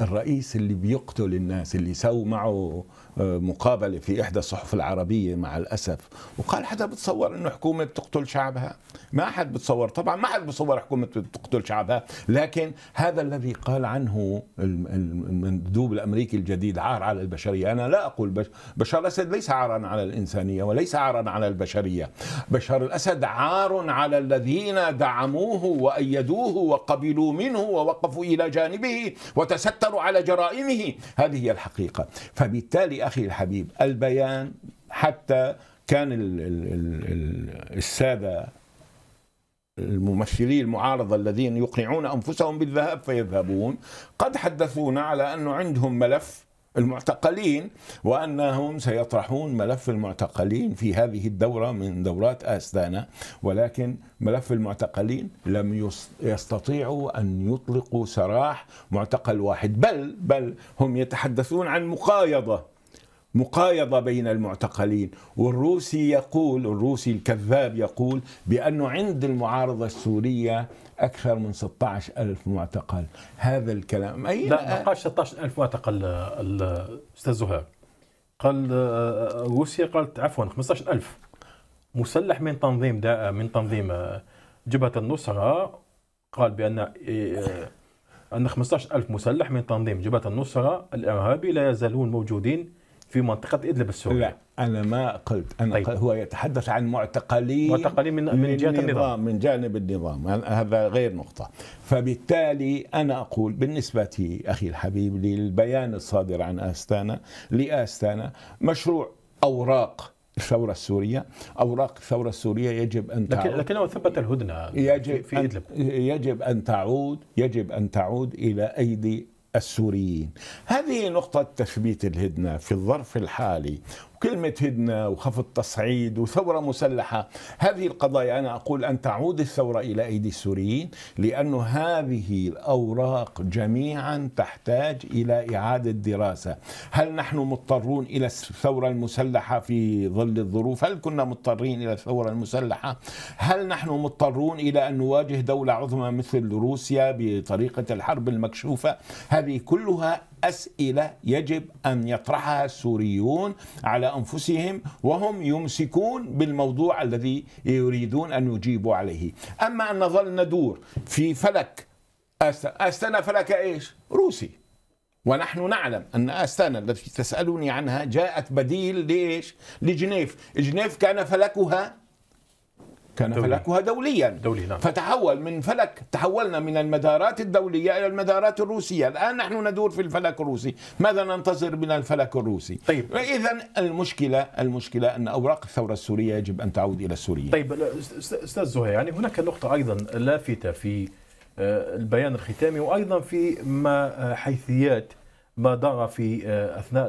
[SPEAKER 2] الرئيس اللي بيقتل الناس اللي سووا معه مقابله في احدى الصحف العربيه مع الاسف وقال حدا بتصور انه حكومه بتقتل شعبها ما حد بتصور طبعا ما حد بتصور حكومه بتقتل شعبها لكن هذا الذي قال عنه المندوب الامريكي الجديد عار على البشريه انا لا اقول بشار الاسد ليس عارا على الانسانيه وليس عارا على البشريه بشار الاسد عار على الذين دعموه وايدوه وقبلوا منه ووقفوا الى جانبه وتستروا على جرائمه هذه هي الحقيقه فبالتالي أخي الحبيب البيان حتى كان السادة الممثلي المعارضة الذين يقنعون أنفسهم بالذهاب فيذهبون قد حدثونا على أنه عندهم ملف المعتقلين وأنهم سيطرحون ملف المعتقلين في هذه الدورة من دورات آستانا ولكن ملف المعتقلين لم يستطيعوا أن يطلقوا سراح معتقل واحد بل بل هم يتحدثون عن مقايضة مقايضة بين المعتقلين والروسي يقول الروسي الكذاب يقول بأنه عند المعارضة السورية أكثر من 16 ألف معتقل هذا الكلام أي لا
[SPEAKER 1] قال 16 ألف معتقل الأستاذ زهاب قال آه، روسيا قالت عفوا 15 ألف مسلح من تنظيم دا من تنظيم آه، جبهة النصرة قال بأن آه، أن 15 ألف مسلح من تنظيم جبهة النصرة الإرهابي لا يزالون موجودين في منطقه ادلب السوريه لا
[SPEAKER 2] انا ما قلت انا طيب. قلت هو يتحدث عن معتقلين معتقلين من من جهه النظام من جانب النظام يعني هذا غير نقطه فبالتالي انا اقول بالنسبه اخي الحبيب للبيان الصادر عن استانا لاستانا مشروع اوراق الثورة السورية أوراق الثورة السورية يجب أن تعود لكن
[SPEAKER 1] لكنه ثبت الهدنة
[SPEAKER 2] يجب في إدلب يجب أن تعود يجب أن تعود إلى أيدي السوريين هذه نقطة تثبيت الهدنة في الظرف الحالي كلمة هدنة وخفض تصعيد وثورة مسلحة هذه القضايا أنا أقول أن تعود الثورة إلى أيدي السوريين لأن هذه الأوراق جميعا تحتاج إلى إعادة دراسة هل نحن مضطرون إلى الثورة المسلحة في ظل الظروف هل كنا مضطرين إلى الثورة المسلحة هل نحن مضطرون إلى أن نواجه دولة عظمى مثل روسيا بطريقة الحرب المكشوفة هذه كلها أسئلة يجب أن يطرحها السوريون على أنفسهم وهم يمسكون بالموضوع الذي يريدون أن يجيبوا عليه أما أن نظل ندور في فلك أستنا فلك إيش؟ روسي ونحن نعلم ان استانا التي تسالني عنها جاءت بديل لايش؟ لجنيف، جنيف كان فلكها كان دولي. فلكها دوليا دولي نعم. فتحول من فلك تحولنا من المدارات الدولية إلى المدارات الروسية الآن نحن ندور في الفلك الروسي ماذا ننتظر من الفلك الروسي طيب. إذا المشكلة المشكلة أن أوراق الثورة السورية يجب أن تعود إلى السوريين طيب
[SPEAKER 1] أستاذ زهير يعني هناك نقطة أيضا لافتة في آه، البيان الختامي وأيضا في ما حيثيات ما دار في آه، أثناء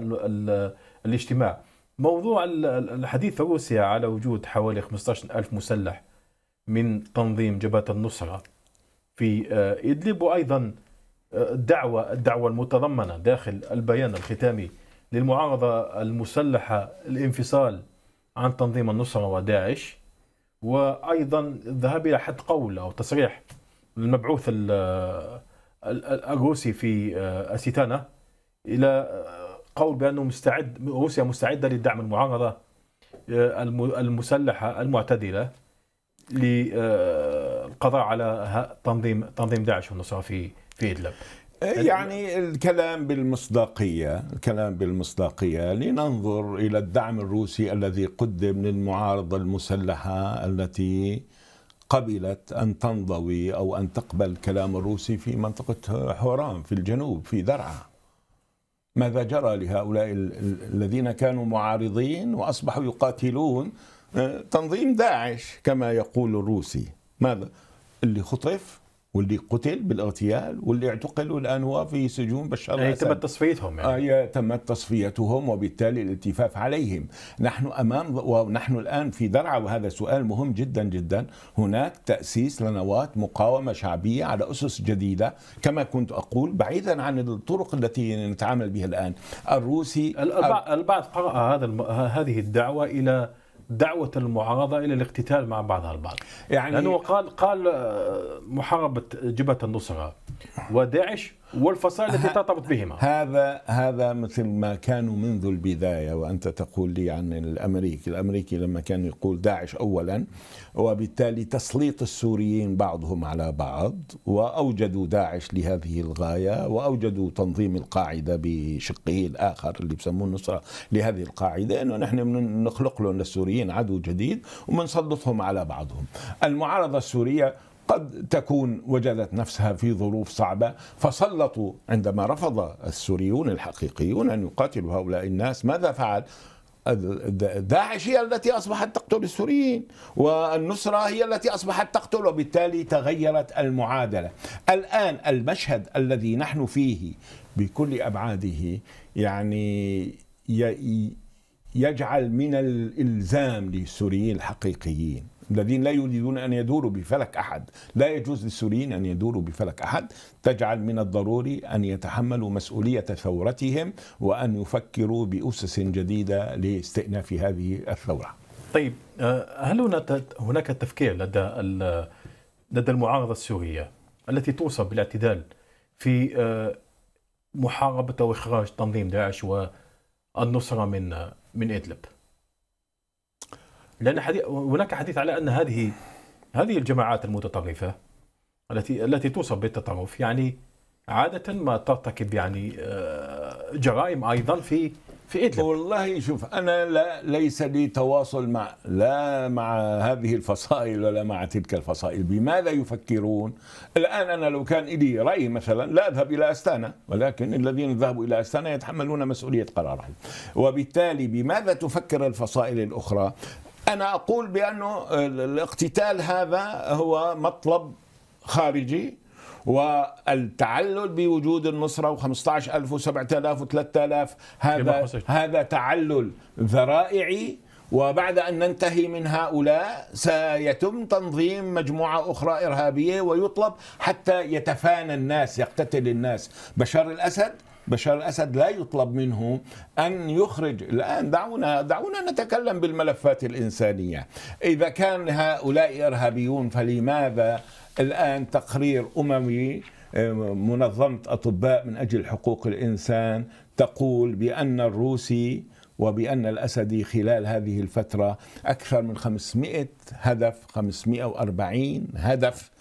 [SPEAKER 1] الاجتماع موضوع الحديث روسيا على وجود حوالي 15 ألف مسلح من تنظيم جبهة النصرة في آه، إدلب وأيضا آه، الدعوة الدعوة المتضمنة داخل البيان الختامي للمعارضة المسلحة الانفصال عن تنظيم النصرة وداعش وأيضا الذهاب إلى حد قول أو تصريح المبعوث آه، الروسي في أسيتانا إلى قول بانه مستعد روسيا مستعده لدعم المعارضه آه، المسلحه المعتدله للقضاء آه، على تنظيم تنظيم داعش والنصره في في ادلب
[SPEAKER 2] آه، يعني الكلام بالمصداقية الكلام بالمصداقية لننظر إلى الدعم الروسي الذي قدم للمعارضة المسلحة التي قبلت أن تنضوي أو أن تقبل كلام الروسي في منطقة حوران في الجنوب في درعا ماذا جرى لهؤلاء الذين كانوا معارضين واصبحوا يقاتلون آه، تنظيم داعش كما يقول الروسي ماذا اللي خطف واللي قتل بالاغتيال واللي اعتقلوا الان هو في سجون بشار يعني تمت تصفيتهم يعني آه تمت تصفيتهم وبالتالي الالتفاف عليهم نحن امام ونحن الان في درعا وهذا سؤال مهم جدا جدا هناك تاسيس لنواه مقاومه شعبيه على اسس جديده كما كنت اقول بعيدا عن الطرق التي نتعامل بها الان الروسي
[SPEAKER 1] البعض قرأ
[SPEAKER 2] هذا هذه
[SPEAKER 1] الدعوه الى دعوة المعارضة إلى الاقتتال مع بعضها البعض يعني لأنه قال قال آه، محاربة جبهة النصرة وداعش والفصائل التي ترتبط بهما
[SPEAKER 2] هذا هذا مثل ما كانوا منذ البدايه وانت تقول لي عن الامريكي، الامريكي لما كان يقول داعش اولا وبالتالي تسليط السوريين بعضهم على بعض واوجدوا داعش لهذه الغايه واوجدوا تنظيم القاعده بشقه الاخر اللي بسموه النصره لهذه القاعده انه نحن نخلق لهم للسوريين عدو جديد وبنسلطهم على بعضهم. المعارضه السوريه قد تكون وجدت نفسها في ظروف صعبه فسلطوا عندما رفض السوريون الحقيقيون ان يقاتلوا هؤلاء الناس ماذا فعل؟ داعش هي التي اصبحت تقتل السوريين والنصره هي التي اصبحت تقتل وبالتالي تغيرت المعادله. الان المشهد الذي نحن فيه بكل ابعاده يعني يجعل من الالزام للسوريين الحقيقيين الذين لا يريدون أن يدوروا بفلك أحد لا يجوز للسوريين أن يدوروا بفلك أحد تجعل من الضروري أن يتحملوا مسؤولية ثورتهم وأن يفكروا بأسس جديدة لاستئناف هذه الثورة
[SPEAKER 1] طيب آه، هل هناك تفكير لدى لدى المعارضة السورية التي توصف بالاعتدال في آه، محاربة وإخراج تنظيم داعش والنصرة من آه، من إدلب لان حديث هناك حديث على ان هذه هذه الجماعات المتطرفه التي التي توصف بالتطرف يعني عاده ما ترتكب
[SPEAKER 2] يعني آه، جرائم ايضا في في ادلب والله شوف انا لا ليس لي تواصل مع لا مع هذه الفصائل ولا مع تلك الفصائل بماذا يفكرون الان انا لو كان لي راي مثلا لا اذهب الى استانا ولكن الذين ذهبوا الى استانا يتحملون مسؤوليه قرارهم وبالتالي بماذا تفكر الفصائل الاخرى أنا أقول بأنه الاقتتال هذا هو مطلب خارجي والتعلل بوجود النصرة 15000 ألف و7000 و3000 هذا هذا تعلل ذرائعي وبعد أن ننتهي من هؤلاء سيتم تنظيم مجموعة أخرى إرهابية ويطلب حتى يتفانى الناس يقتتل الناس بشار الأسد بشار الاسد لا يطلب منه ان يخرج الان دعونا دعونا نتكلم بالملفات الانسانيه اذا كان هؤلاء ارهابيون فلماذا الان تقرير اممي آه، منظمه اطباء من اجل حقوق الانسان تقول بان الروسي وبأن الأسدي خلال هذه الفترة أكثر من 500 هدف 540 هدف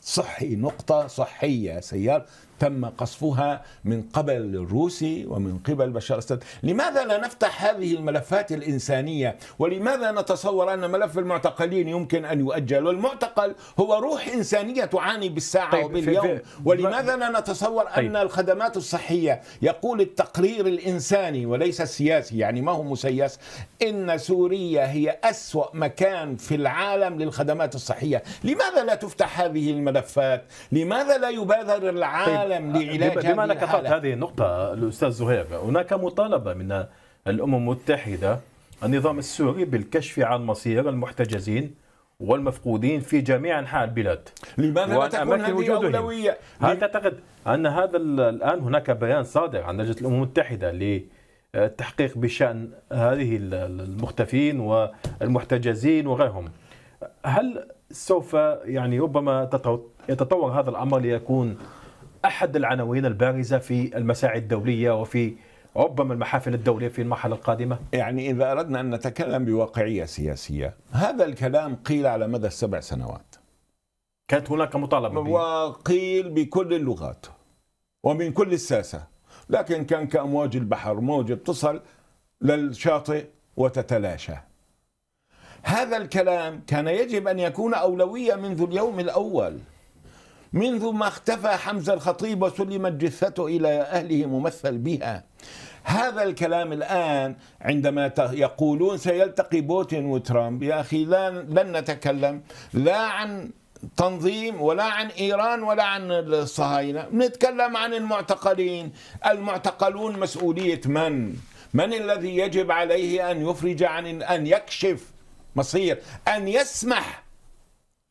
[SPEAKER 2] صحي نقطة صحية سيار تم قصفها من قبل الروسي ومن قبل بشار الاسد لماذا لا نفتح هذه الملفات الإنسانية ولماذا نتصور أن ملف المعتقلين يمكن أن يؤجل والمعتقل هو روح إنسانية تعاني بالساعة طيب وباليوم في في ولماذا لا نتصور طيب أن الخدمات الصحية يقول التقرير الإنساني وليس السياسي يعني ما هو مسيس إن سوريا هي أسوأ مكان في العالم للخدمات الصحية لماذا لا تفتح هذه الملفات لماذا لا يبادر العالم طيب. العالم آه، لعلاج بما انك قطعت
[SPEAKER 1] هذه النقطه الاستاذ زهير هناك مطالبه من الامم المتحده النظام السوري بالكشف عن مصير المحتجزين والمفقودين في جميع انحاء البلاد لماذا لا تكون هذه اولويه؟ هل تعتقد ان هذا الان هناك بيان صادر عن لجنه الامم المتحده للتحقيق بشان هذه المختفين والمحتجزين وغيرهم هل سوف يعني ربما يتطور هذا الامر ليكون احد العناوين البارزه في
[SPEAKER 2] المساعي الدوليه وفي ربما المحافل الدوليه في المرحله القادمه؟ يعني اذا اردنا ان نتكلم بواقعيه سياسيه، هذا الكلام قيل على مدى السبع سنوات. كانت هناك مطالبه به. وقيل بكل اللغات ومن كل الساسه، لكن كان كامواج البحر، موجه بتصل للشاطئ وتتلاشى. هذا الكلام كان يجب ان يكون اولويه منذ اليوم الاول. منذ ما اختفى حمزة الخطيب وسلمت جثته إلى أهله ممثل بها هذا الكلام الآن عندما يقولون سيلتقي بوتين وترامب يا أخي لا لن نتكلم لا عن تنظيم ولا عن ايران ولا عن الصهاينه، نتكلم عن المعتقلين، المعتقلون مسؤوليه من؟ من الذي يجب عليه ان يفرج عن ان يكشف مصير، ان يسمح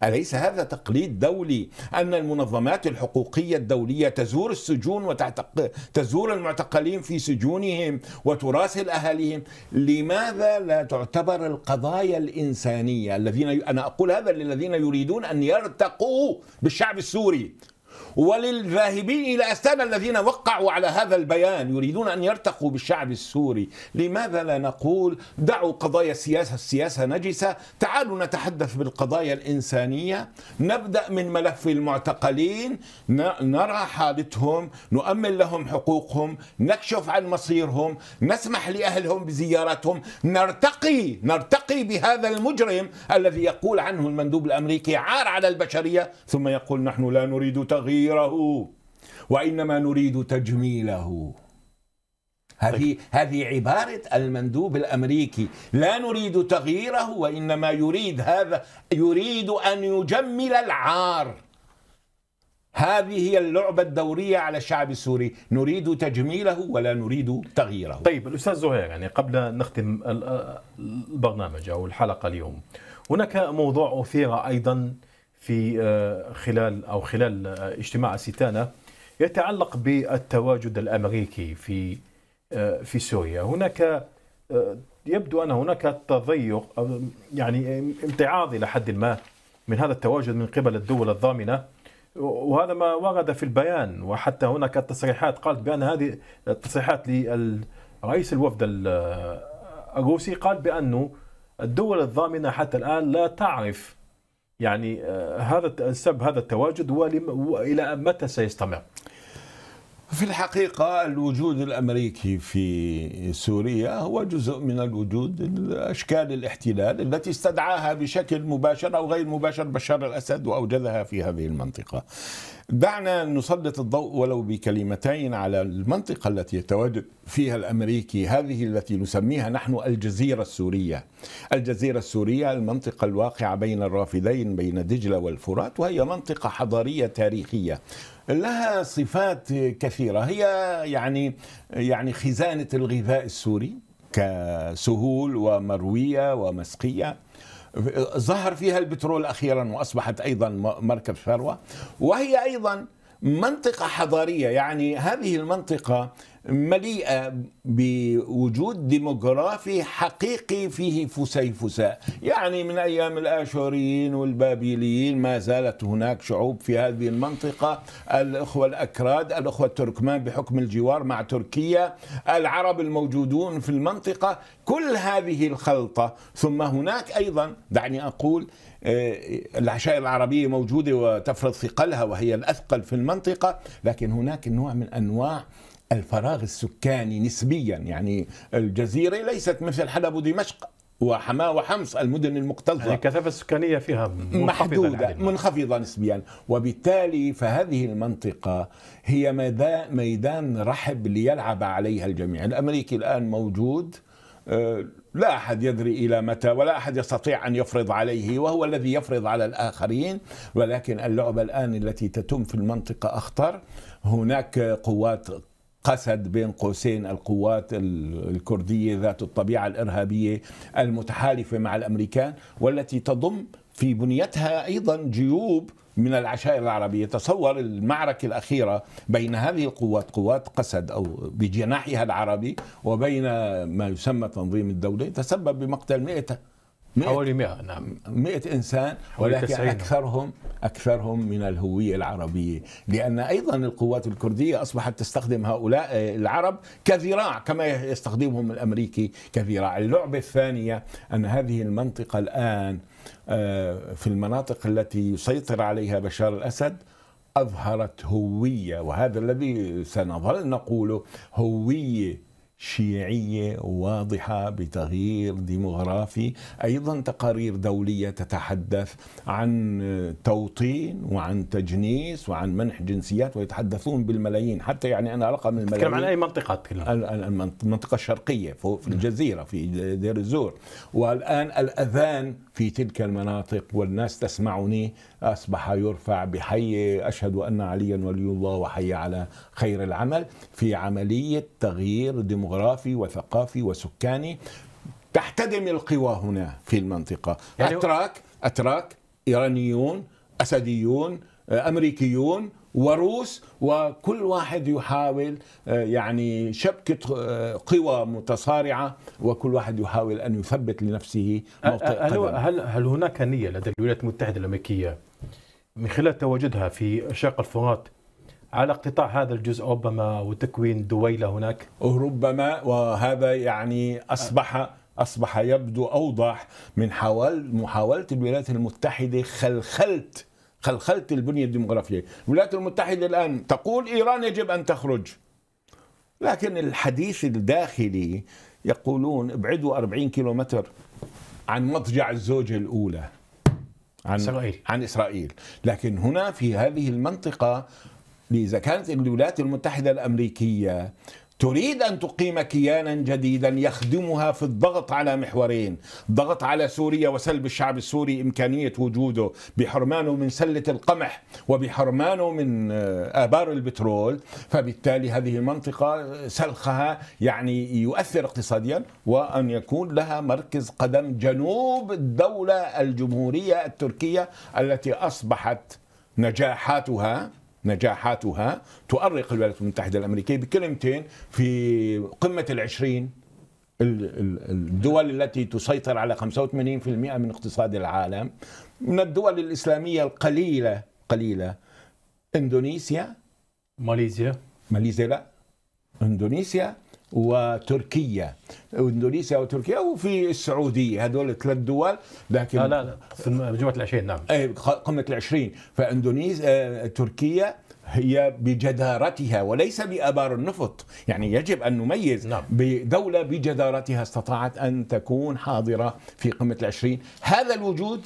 [SPEAKER 2] أليس هذا تقليد دولي أن المنظمات الحقوقية الدولية تزور السجون وتعتق... تزور المعتقلين في سجونهم وتراسل أهاليهم لماذا لا تعتبر القضايا الإنسانية الذين أنا أقول هذا للذين يريدون أن يرتقوا بالشعب السوري وللذاهبين إلى أستانا الذين وقعوا على هذا البيان يريدون أن يرتقوا بالشعب السوري لماذا لا نقول دعوا قضايا السياسة السياسة نجسة تعالوا نتحدث بالقضايا الإنسانية نبدأ من ملف المعتقلين نرى حالتهم نؤمن لهم حقوقهم نكشف عن مصيرهم نسمح لأهلهم بزيارتهم نرتقي نرتقي بهذا المجرم الذي يقول عنه المندوب الأمريكي عار على البشرية ثم يقول نحن لا نريد تغيير تغييره وانما نريد تجميله هذه طيب. هذه عبارة المندوب الأمريكي لا نريد تغييره وإنما يريد هذا يريد أن يجمل العار هذه هي اللعبة الدورية على الشعب السوري نريد تجميله ولا نريد تغييره طيب الأستاذ زهير يعني قبل أن نختم
[SPEAKER 1] البرنامج أو الحلقة اليوم هناك موضوع أثير أيضا في آه، خلال او خلال آه، اجتماع ستانا يتعلق بالتواجد الامريكي في آه، في سوريا هناك يبدو ان هناك تضيق يعني امتعاض الى حد ما من هذا التواجد من قبل الدول الضامنه وهذا ما ورد في البيان وحتى هناك تصريحات قالت بان هذه التصريحات لرئيس الوفد الروسي قال بانه الدول الضامنه حتى الان لا تعرف يعني آه، هذا السبب هذا التواجد والى متى سيستمر؟
[SPEAKER 2] في الحقيقة الوجود الأمريكي في سوريا هو جزء من الوجود أشكال الاحتلال التي استدعاها بشكل مباشر أو غير مباشر بشار الأسد وأوجدها في هذه المنطقة دعنا نسلط الضوء ولو بكلمتين على المنطقة التي يتواجد فيها الأمريكي هذه التي نسميها نحن الجزيرة السورية الجزيرة السورية المنطقة الواقعة بين الرافدين بين دجلة والفرات وهي منطقة حضارية تاريخية لها صفات كثيرة هي يعني يعني خزانة الغذاء السوري كسهول ومروية ومسقية ظهر فيها البترول أخيرا وأصبحت أيضا مركب ثروة وهي أيضا منطقة حضارية يعني هذه المنطقة مليئة بوجود ديموغرافي حقيقي فيه فسيفساء يعني من أيام الآشوريين والبابليين ما زالت هناك شعوب في هذه المنطقة الأخوة الأكراد الأخوة التركمان بحكم الجوار مع تركيا العرب الموجودون في المنطقة كل هذه الخلطة ثم هناك أيضا دعني أقول آه، العشائر العربية موجودة وتفرض ثقلها وهي الأثقل في المنطقة لكن هناك نوع من أنواع الفراغ السكاني نسبيا يعني الجزيرة ليست مثل حلب ودمشق وحماة وحمص المدن المكتظة يعني الكثافة السكانية فيها محدودة منخفضة نسبيا وبالتالي فهذه المنطقة هي ميدان رحب ليلعب عليها الجميع الأمريكي الآن موجود آه، لا أحد يدري إلى متى ولا أحد يستطيع أن يفرض عليه وهو الذي يفرض على الآخرين ولكن اللعبة الآن التي تتم في المنطقة أخطر هناك قوات قسد بين قوسين القوات الكردية ذات الطبيعة الإرهابية المتحالفة مع الأمريكان والتي تضم في بنيتها أيضا جيوب من العشائر العربية تصور المعركة الأخيرة بين هذه القوات قوات قسد أو بجناحها العربي وبين ما يسمى تنظيم الدولة تسبب بمقتل مئة حوالي 100 نعم 100 انسان ولكن اكثرهم اكثرهم من الهويه العربيه لان ايضا القوات الكرديه اصبحت تستخدم هؤلاء آه، العرب كذراع كما يستخدمهم الامريكي كذراع اللعبه الثانيه ان هذه المنطقه الان آه، في المناطق التي يسيطر عليها بشار الاسد اظهرت هويه وهذا الذي سنظل نقوله هويه شيعيه واضحه بتغيير ديموغرافي، ايضا تقارير دوليه تتحدث عن توطين وعن تجنيس وعن منح جنسيات ويتحدثون بالملايين، حتى يعني انا رقم الملايين تتكلم عن اي منطقه تتكلم؟ المنطقه الشرقيه في نعم. الجزيره في دير الزور، والان الاذان في تلك المناطق والناس تسمعني أصبح يرفع بحي أشهد أن عليا ولي الله وحي على خير العمل في عملية تغيير ديمغرافي وثقافي وسكاني تحتدم القوى هنا في المنطقة يعني أتراك أتراك إيرانيون أسديون أمريكيون وروس وكل واحد يحاول آه، يعني شبكة آه، قوى متصارعة وكل واحد يحاول أن يثبت لنفسه موطئ أه، هل, هل, هل هناك نية لدى الولايات المتحدة الأمريكية من
[SPEAKER 1] خلال تواجدها في شرق الفرات على اقتطاع هذا الجزء ربما وتكوين
[SPEAKER 2] دويلة هناك ربما وهذا يعني أصبح أصبح يبدو أوضح من حاول محاولة الولايات المتحدة خلخلة خلخلت البنية الديمغرافية الولايات المتحدة الآن تقول إيران يجب أن تخرج لكن الحديث الداخلي يقولون ابعدوا 40 كيلومتر عن مضجع الزوجة الأولى عن إسرائيل عن إسرائيل لكن هنا في هذه المنطقة إذا كانت الولايات المتحدة الأمريكية تريد أن تقيم كيانا جديدا يخدمها في الضغط على محورين ضغط على سوريا وسلب الشعب السوري إمكانية وجوده بحرمانه من سلة القمح وبحرمانه من آه، آبار البترول فبالتالي هذه المنطقة سلخها يعني يؤثر اقتصاديا وأن يكون لها مركز قدم جنوب الدولة الجمهورية التركية التي أصبحت نجاحاتها نجاحاتها تؤرق الولايات المتحدة الأمريكية بكلمتين في قمة العشرين الدول التي تسيطر على 85% من اقتصاد العالم من الدول الإسلامية القليلة قليلة إندونيسيا ماليزيا ماليزيا لا إندونيسيا وتركيا اندونيسيا وتركيا وفي السعوديه هذول ثلاث دول لكن لا لا, لا. في ال العشرين نعم اي قمه العشرين فاندونيسيا آه، تركيا هي بجدارتها وليس بآبار النفط يعني يجب أن نميز نعم. بدولة بجدارتها استطاعت أن تكون حاضرة في قمة العشرين هذا الوجود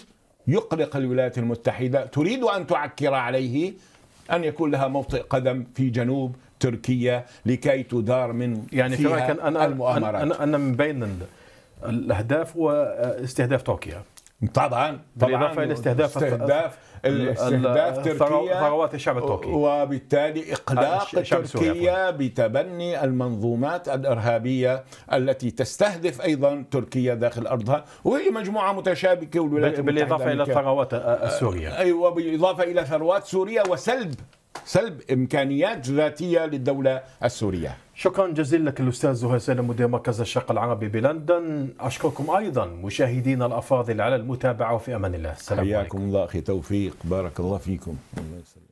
[SPEAKER 2] يقلق الولايات المتحدة تريد أن تعكر عليه أن يكون لها موطئ قدم في جنوب تركيا لكي تدار من يعني فيها في رأيك أنا المؤامرات أنا, أنا من بين الأهداف هو استهداف تركيا طبعا بالاضافه الى استهداف استهداف استهداف تركيا ثروات الشعب التركي وبالتالي اقلاق تركيا بتبني المنظومات الارهابيه التي تستهدف ايضا تركيا داخل ارضها وهي مجموعه متشابكه والولايات المتحده بالاضافه الى الثروات السوريه ايوه بالاضافه الى ثروات سوريا وسلب سلب امكانيات ذاتيه للدوله السوريه.
[SPEAKER 1] شكرا جزيلا لك الاستاذ زهير سالم مدير مركز الشرق العربي بلندن، اشكركم ايضا مشاهدينا الافاضل على المتابعه وفي امان الله، السلام عليكم. حياكم
[SPEAKER 2] الله اخي توفيق، بارك الله فيكم. الله يسلم.